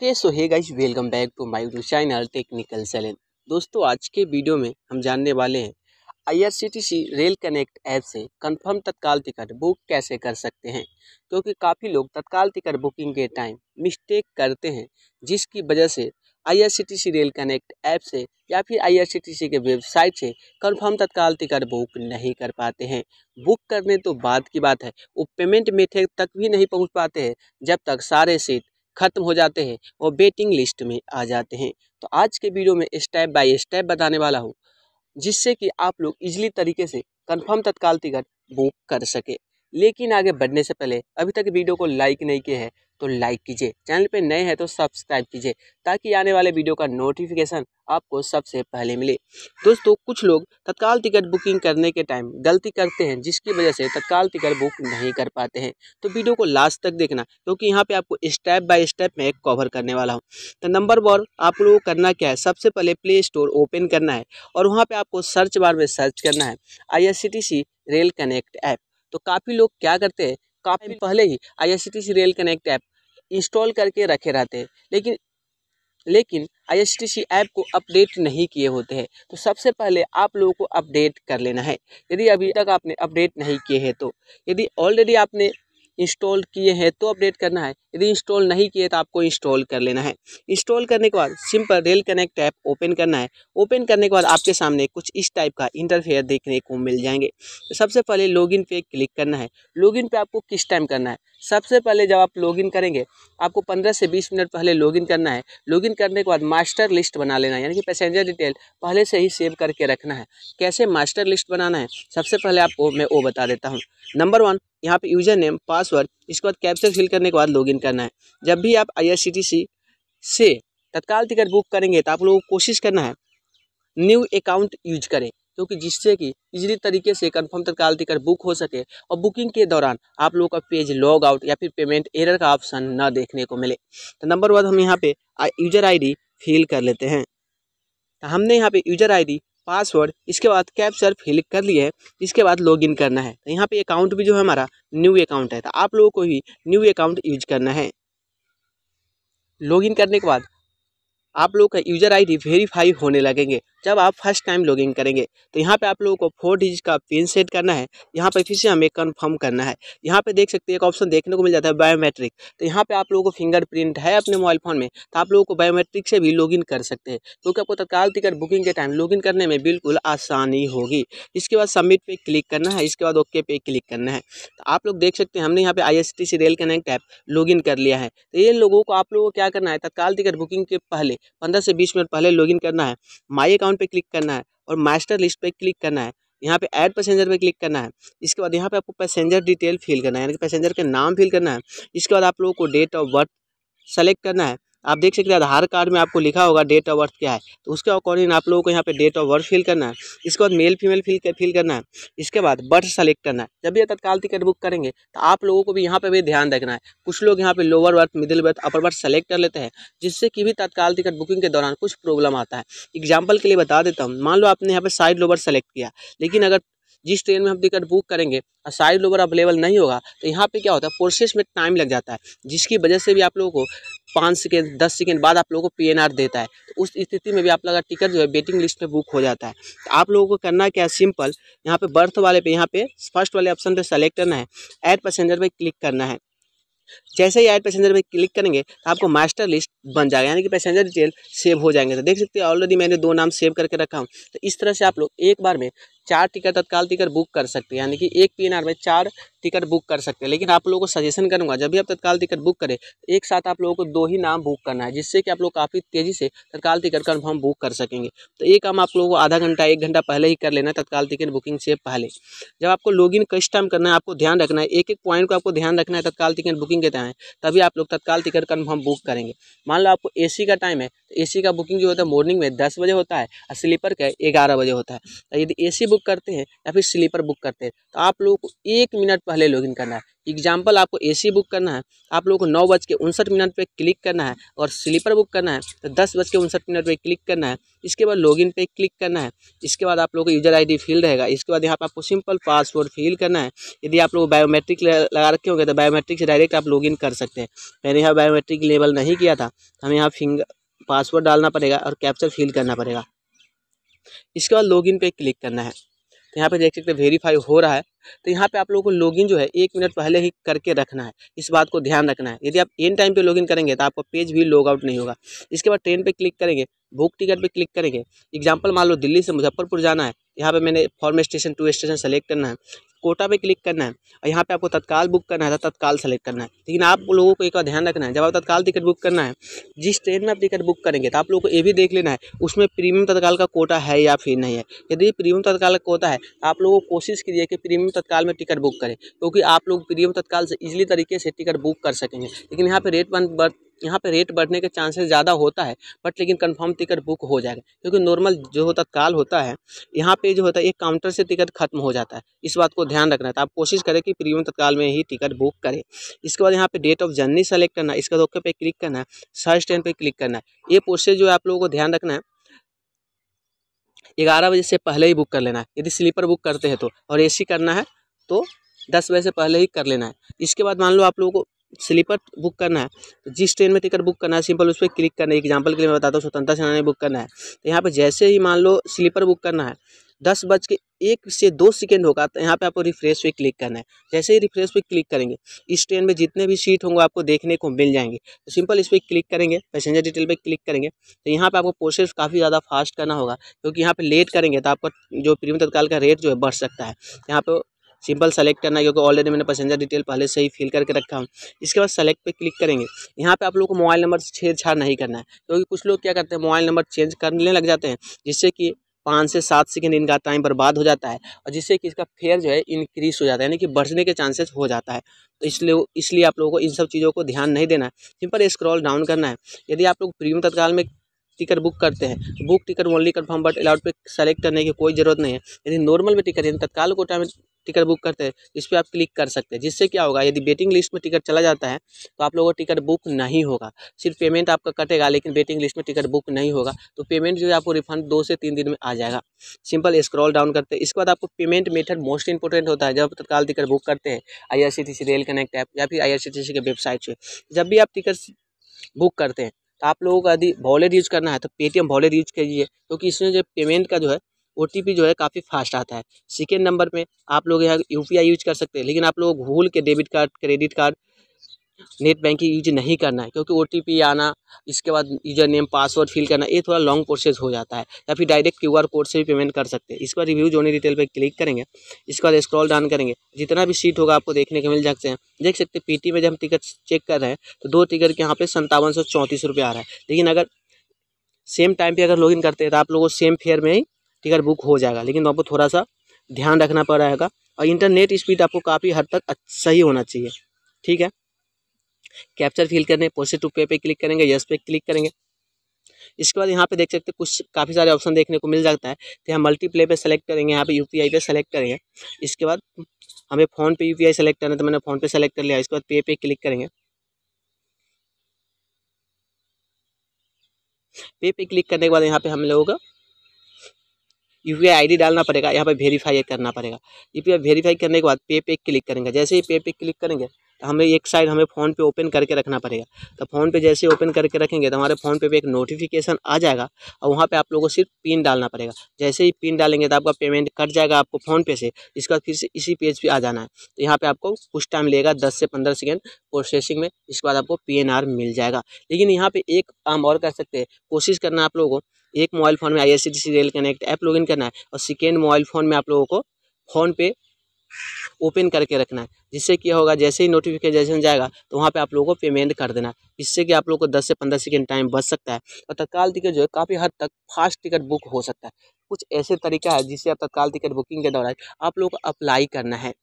okay so hey guys welcome back to my YouTube channel technical सेलेन दोस्तों आज के वीडियो में हम जानने वाले हैं आईआरसीटीसी रेल कनेक्ट ऐप से कंफर्म तत्काल टिकट बुक कैसे कर सकते हैं क्योंकि तो काफ़ी लोग तत्काल टिकट बुकिंग के टाइम मिस्टेक करते हैं जिसकी वजह से आईआरसीटीसी रेल कनेक्ट ऐप से या फिर आईआरसीटीसी के वेबसाइट से कंफर्म तत्काल टिकट बुक नहीं कर पाते हैं बुक करने तो बाद की बात है वो पेमेंट मेथड तक भी नहीं पहुंच पाते हैं जब तक सारे सीट ख़त्म हो जाते हैं और वेटिंग लिस्ट में आ जाते हैं तो आज के वीडियो में स्टेप बाय स्टेप बताने वाला हूँ जिससे कि आप लोग इजली तरीके से कन्फर्म तत्काल टिकट बुक कर सके लेकिन आगे बढ़ने से पहले अभी तक वीडियो को लाइक नहीं किया है तो लाइक कीजिए चैनल पर नए हैं तो सब्सक्राइब कीजिए ताकि आने वाले वीडियो का नोटिफिकेशन आपको सबसे पहले मिले दोस्तों कुछ लोग तत्काल टिकट बुकिंग करने के टाइम गलती करते हैं जिसकी वजह से तत्काल टिकट बुक नहीं कर पाते हैं तो वीडियो को लास्ट तक देखना क्योंकि यहाँ पे आपको स्टेप बाय स्टेप मैं कवर करने वाला हूँ तो नंबर वन आप लोगों को करना क्या है सबसे पहले प्ले स्टोर ओपन करना है और वहाँ पर आपको सर्च बार में सर्च करना है आई रेल कनेक्ट ऐप तो काफ़ी लोग क्या करते हैं काफ़ी पहले ही I T C rail connect app install करके रखे रहते हैं लेकिन लेकिन I S T C app को अपडेट नहीं किए होते हैं तो सबसे पहले आप लोगों को अपडेट कर लेना है यदि अभी तक आपने अपडेट नहीं किए हैं तो यदि ऑलरेडी आपने इंस्टॉल किए हैं तो अपडेट करना है यदि इंस्टॉल नहीं किए तो आपको इंस्टॉल कर लेना है इंस्टॉल करने के बाद simple rail connect app open करना है ओपन करने के बाद आपके सामने कुछ इस टाइप का इंटरफेयर देखने को मिल जाएंगे तो सबसे पहले लॉगिन पे क्लिक करना है लॉगिन पे आपको किस टाइम करना है सबसे पहले जब आप लॉगिन करेंगे आपको 15 से 20 मिनट पहले लॉगिन करना है लॉगिन करने के बाद मास्टर लिस्ट बना लेना है यानी कि पैसेंजर डिटेल पहले से ही सेव करके रखना है कैसे मास्टर लिस्ट बनाना है सबसे पहले आपको मैं वो बता देता हूँ नंबर वन यहाँ पे यूज़र नेम पासवर्ड इसके बाद कैप्चर फिल करने के बाद लॉगिन करना है जब भी आप आई से तत्काल टिकट बुक करेंगे तो आप लोगों को कोशिश करना है न्यू अकाउंट यूज करें क्योंकि जिससे कि इजीली तरीके से कन्फर्म तत्काल टिकट बुक हो सके और बुकिंग के दौरान आप लोगों का पेज लॉग आउट या फिर पेमेंट एरर का ऑप्शन ना देखने को मिले तो नंबर वन हम यहाँ पे यूजर आईडी फिल कर लेते हैं तो हमने यहाँ पे यूजर आईडी पासवर्ड इसके बाद कैप्चर फिल कर लिए इसके बाद लॉगिन करना है तो यहाँ पे अकाउंट भी जो है हमारा न्यू अकाउंट है तो आप लोगों को भी न्यू अकाउंट यूज करना है लॉगिन करने के बाद आप लोग का यूजर आईडी वेरीफाई होने लगेंगे जब आप फर्स्ट टाइम लॉगिंग करेंगे तो यहाँ पे आप लोगों को फोर डिजिट का पिन सेट करना है यहाँ पे फिर से हमें कन्फर्म करना है यहाँ पे देख सकते हैं एक ऑप्शन देखने को मिल जाता है बायोमेट्रिक तो यहाँ पे आप लोगों को फिंगरप्रिंट है अपने मोबाइल फ़ोन में तो आप लोगों को बायोमेट्रिक से भी लॉगिन कर सकते हैं क्योंकि आपको तत्काल टिकट बुकिंग के टाइम लॉगिन करने में बिल्कुल आसानी होगी इसके बाद सबमिट पे क्लिक करना है इसके बाद ओके पे क्लिक करना है तो आप लोग देख सकते हैं हमने यहाँ पे I C rail connect app login कर लिया है तो ये लोगों को आप लोगों को क्या करना है तत्काल टिकट बुकिंग के पहले पंद्रह से बीस मिनट पहले लॉगिन करना है माई अकाउंट ऑन पे क्लिक करना है और मास्टर लिस्ट पे क्लिक करना है यहाँ पे ऐड पैसेंजर पे क्लिक करना है इसके बाद यहाँ पे आपको पैसेंजर डिटेल फिल करना है यानी कि पैसेंजर का नाम फिल करना है इसके बाद आप लोगों को डेट ऑफ बर्थ सेलेक्ट करना है आप देख सकते हैं आधार कार्ड में आपको लिखा होगा डेट ऑफ बर्थ क्या है तो उसके अकॉर्डिंग आप लोगों को यहाँ पे डेट ऑफ बर्थ फिल करना है इसके बाद मेल फीमेल फिल कर, फिल करना है इसके बाद बर्थ सेलेक्ट करना है जब भी तत्काल टिकट बुक करेंगे तो आप लोगों को भी यहाँ पर भी ध्यान रखना है कुछ लोग यहाँ पर lower berth middle berth upper berth select कर लेते हैं जिससे कि भी तत्काल टिकट बुकिंग के दौरान कुछ प्रॉब्लम आता है एग्जाम्पल के लिए बता देता हूँ मान लो आपने यहाँ पर साइड लोअर सेलेक्ट किया लेकिन अगर जिस ट्रेन में हम टिकट बुक करेंगे और साइड लोवर अवेलेबल नहीं होगा तो यहाँ पे क्या होता है प्रोसेस में टाइम लग जाता है जिसकी वजह से भी आप लोगों को पाँच सेकेंड दस सेकेंड बाद आप लोगों को पीएनआर देता है तो उस स्थिति में भी आप लोग का टिकट जो है वेटिंग लिस्ट में बुक हो जाता है तो आप लोगों को करना क्या है सिंपल यहाँ पे बर्थ वाले पे यहाँ पे फर्स्ट वाले ऑप्शन पे सेलेक्ट करना है ऐड पैसेंजर पे क्लिक करना है जैसे ही ऐड पैसेंजर पे क्लिक करेंगे तो आपको मास्टर लिस्ट बन जाएगा यानी कि पैसेंजर डिटेल सेव हो जाएंगे तो देख सकते हैं ऑलरेडी मैंने दो नाम सेव करके रखा हूँ तो इस तरह से आप लोग एक बार में चार टिकट तत्काल टिकट बुक कर सकते हैं यानी कि एक पी में चार टिकट बुक कर सकते हैं लेकिन आप लोगों को सजेशन करूंगा जब भी आप तत्काल टिकट बुक करें तो एक साथ आप लोगों को दो ही नाम बुक करना है जिससे कि आप लोग काफ़ी तेज़ी से तत्काल टिकट कन्फर्म बुक कर सकेंगे तो ये काम आप लोगों को आधा घंटा एक घंटा पहले ही कर लेना है तत्काल टिकट बुकिंग से पहले जब आपको लॉग इन किस टाइम करना है आपको ध्यान रखना है एक एक पॉइंट को आपको ध्यान रखना है तत्काल टिकट बुकिंग के टाइम तभी आप लोग तत्काल टिकट कन्फर्म बुक करेंगे मान लो आपको ए का टाइम है सी का बुकिंग जो होता है मॉर्निंग में दस बजे होता है और स्लीपर का ग्यारह बजे होता है तो यदि सी बुक करते हैं या फिर स्लीपर बुक करते हैं तो आप लोगों को एक मिनट पहले लॉगिन करना है एग्जाम्पल आपको सी बुक करना है आप लोगों को नौ बज के उनसठ मिनट पर क्लिक करना है और स्लीपर बुक करना है तो दस बज के उनसठ मिनट पर क्लिक करना है इसके बाद लॉगिन पे क्लिक करना है इसके बाद आप लोगों को यूजर आईडी फिल रहेगा इसके बाद यहाँ पर आपको सिंपल पासवर्ड फिल करना है यदि आप लोग बायोमेट्रिक लगा रखे होंगे तो बायोमेट्रिक से डायरेक्ट आप लॉगिन कर सकते हैं मैंने यहाँ बायोमेट्रिक लेवल नहीं किया था हम यहाँ फिंगर पासवर्ड डालना पड़ेगा और कैप्चर फिल करना पड़ेगा इसके बाद लॉगिन पे क्लिक करना है तो यहाँ पे देख सकते हैं वेरीफाई हो रहा है तो यहाँ पे आप लोगों को लॉगिन जो है एक मिनट पहले ही करके रखना है इस बात को ध्यान रखना है यदि आप एन टाइम पे लॉगिन करेंगे तो आपका पेज भी लॉग आउट नहीं होगा इसके बाद ट्रेन पे क्लिक करेंगे बुक टिकट पे क्लिक करेंगे एग्जाम्पल मान लो दिल्ली से मुजफ्फरपुर जाना है यहाँ पे मैंने from station to station select करना है कोटा पे क्लिक करना है और यहाँ पे आपको तत्काल बुक करना है तो तत्काल सेलेक्ट करना है लेकिन आप लोगों को एक बार ध्यान रखना है जब आप तत्काल टिकट बुक करना है जिस ट्रेन में आप टिकट बुक करेंगे तो आप लोगों को ये भी देख लेना है उसमें प्रीमियम तत्काल का कोटा है या फिर नहीं है यदि प्रीमियम तत्काल का कोटा है तो आप लोगों को कोशिश कीजिए कि प्रीमियम तत्काल में टिकट बुक करें क्योंकि आप लोग प्रीमियम तत्काल से ईजिली तरीके से टिकट बुक कर सकेंगे लेकिन यहाँ पर रेट वन यहाँ पे रेट बढ़ने के चांसेस ज़्यादा होता है बट लेकिन कंफर्म टिकट बुक हो जाएगा क्योंकि नॉर्मल जो तत्काल होता है यहाँ पे जो होता है एक काउंटर से टिकट खत्म हो जाता है इस बात को ध्यान रखना है तो आप कोशिश करें कि प्रीमियम तत्काल में ही टिकट बुक करें इसके बाद यहाँ पे डेट ऑफ जर्नी सेलेक्ट करना है इसके बाद पे क्लिक करना है सर्च टेन पर क्लिक करना है ये प्रोसेस जो है आप लोगों को ध्यान रखना है ग्यारह बजे से पहले ही बुक कर लेना है यदि स्लीपर बुक करते हैं तो और ए करना है तो दस बजे से पहले ही कर लेना है इसके बाद मान लो आप लोगों को स्लीपर बुक करना है तो जिस ट्रेन में टिकट बुक करना है सिंपल उस पर क्लिक करना है एग्जाम्पल के लिए मैं बताता हूँ स्वतंत्रता सेनानी बुक करना है तो यहाँ पर जैसे ही मान लो स्लीपर बुक करना है दस बज के एक से दो सेकेंड होगा तो यहाँ पे आपको रिफ्रेश पे क्लिक करना है जैसे ही रिफ्रेश पे क्लिक करेंगे इस ट्रेन में जितने भी सीट होंगे आपको देखने को मिल जाएंगे तो सिंपल इस पर क्लिक करेंगे पैसेंजर डिटेल पे क्लिक करेंगे तो यहाँ पे आपको प्रोसेस काफ़ी ज़्यादा फास्ट करना होगा क्योंकि यहाँ पे लेट करेंगे तो आपका जो प्रीमियम तत्काल का रेट जो है बढ़ सकता है यहाँ पर सिंपल सेलेक्ट करना है क्योंकि ऑलरेडी मैंने पैसेंजर डिटेल पहले से ही फिल करके रखा हूँ इसके बाद सेलेक्ट पे क्लिक करेंगे यहाँ पे आप लोग को मोबाइल नंबर छेड़छाड़ नहीं करना है क्योंकि कुछ लोग क्या करते हैं मोबाइल नंबर चेंज करने लग जाते हैं जिससे कि पाँच से सात सेकेंड इनका टाइम बर्बाद हो जाता है और जिससे कि इसका फेयर जो है इंक्रीज हो जाता है यानी कि बढ़ने के चांसेस हो जाता है तो इसलिए इसलिए आप लोगों को इन सब चीज़ों को ध्यान नहीं देना है सिंपल स्क्रॉल डाउन करना है यदि आप लोग प्रीमियम तत्काल में टिकट बुक करते हैं book ticket only confirm but allowed पे सेलेक्ट करने की कोई ज़रूरत नहीं है यदि नॉर्मल में टिकट यानी तत्काल कोटा में टिकट बुक करते हैं इस पर आप क्लिक कर सकते हैं जिससे क्या होगा यदि वेटिंग लिस्ट में टिकट चला जाता है तो आप लोगों का टिकट बुक नहीं होगा सिर्फ पेमेंट आपका कटेगा लेकिन वेटिंग लिस्ट में टिकट बुक नहीं होगा तो पेमेंट जो है आपको रिफंड दो से तीन दिन में आ जाएगा सिंपल स्क्रॉल डाउन करते हैं इसके बाद आपको पेमेंट मेथड मोस्ट इंपॉर्टेंट होता है जब तत्काल टिकट बुक करते हैं आई रेल कनेक्ट ऐप या फिर आई के वेबसाइट से जब भी आप टिकट बुक करते हैं आप लोगों का यदि वॉलेट यूज करना है तो पेटीएम वॉलेट यूज करिए क्योंकि इसमें जो पेमेंट का जो है ओ जो है काफ़ी फास्ट आता है सेकेंड नंबर में आप लोग यहाँ यू यूज कर सकते हैं लेकिन आप लोग भूल के debit card credit card net banking use नहीं करना है क्योंकि ओ टी पी आना इसके बाद यूजर नेम पासवर्ड फिल करना ये थोड़ा लॉन्ग प्रोसेस हो जाता है या फिर डायरेक्ट क्यू आर कोड से भी पेमेंट कर सकते हैं इसके बाद रिव्यू जोनी डिटेल पर क्लिक करेंगे इसके बाद स्क्रॉल डाउन करेंगे जितना भी सीट होगा आपको देखने को मिल सकते हैं देख सकते हैं पी में जब हम टिकट चेक कर रहे हैं तो दो टिकट के यहाँ पे संतावन सौ चौंतीस रुपये आ रहा है लेकिन अगर सेम टाइम पर अगर लॉगिन करते हैं तो आप लोगों को सेम फेयर में ही टिकट बुक हो जाएगा लेकिन आपको थोड़ा सा ध्यान रखना रहेगा और इंटरनेट स्पीड आपको काफ़ी हद तक सही अच्छा होना चाहिए ठीक है कैप्चर फिल करने प्रोसेस टू पे पे क्लिक करेंगे यस पे क्लिक करेंगे इसके बाद यहाँ पे देख सकते हैं कुछ काफ़ी सारे ऑप्शन देखने को मिल जाता है तो हम मल्टीप्ले पे सेलेक्ट करेंगे यहाँ पे यूपीआई पे सेलेक्ट करेंगे इसके बाद हमें फ़ोन पे यूपीआई सेलेक्ट करना तो मैंने फ़ोन पे सेलेक्ट कर लिया इसके बाद पे पे क्लिक करेंगे पे पे क्लिक करने के बाद यहाँ पे हम लोगों का यू पी आई डालना पड़ेगा यहाँ पर वेरीफाई करना पड़ेगा यू पी वेरीफाई करने के बाद पे पे क्लिक करेंगे जैसे ही पे पे क्लिक करेंगे हमें एक साइड हमें फ़ोन पे ओपन करके रखना पड़ेगा तो फ़ोन पे जैसे ओपन करके रखेंगे तो हमारे फ़ोन पे भी एक नोटिफिकेशन आ जाएगा और वहाँ पे आप लोगों को सिर्फ पिन डालना पड़ेगा जैसे ही पिन डालेंगे तो आपका पेमेंट कट जाएगा आपको फ़ोन पे से इसका फिर से इसी पेज पे आ जाना है तो यहाँ पर आपको कुछ टाइम लेगा दस से पंद्रह सेकेंड प्रोसेसिंग में इसके बाद आपको पी मिल जाएगा लेकिन यहाँ पर एक काम और कर सकते हैं कोशिश करना आप लोगों को एक मोबाइल फ़ोन में I rail connect app log करना है और सेकेंड मोबाइल फ़ोन में आप लोगों को फ़ोन पे ओपन करके रखना है जिससे क्या होगा जैसे ही नोटिफिकेशन जाएगा तो वहाँ पे आप लोगों को पेमेंट कर देना है इससे कि आप लोग को दस से पंद्रह सेकेंड टाइम बच सकता है और तत्काल टिकट जो है काफ़ी हद तक फास्ट टिकट बुक हो सकता है कुछ ऐसे तरीका है जिससे आप तत्काल टिकट बुकिंग के दौरान आप लोग को अप्लाई करना है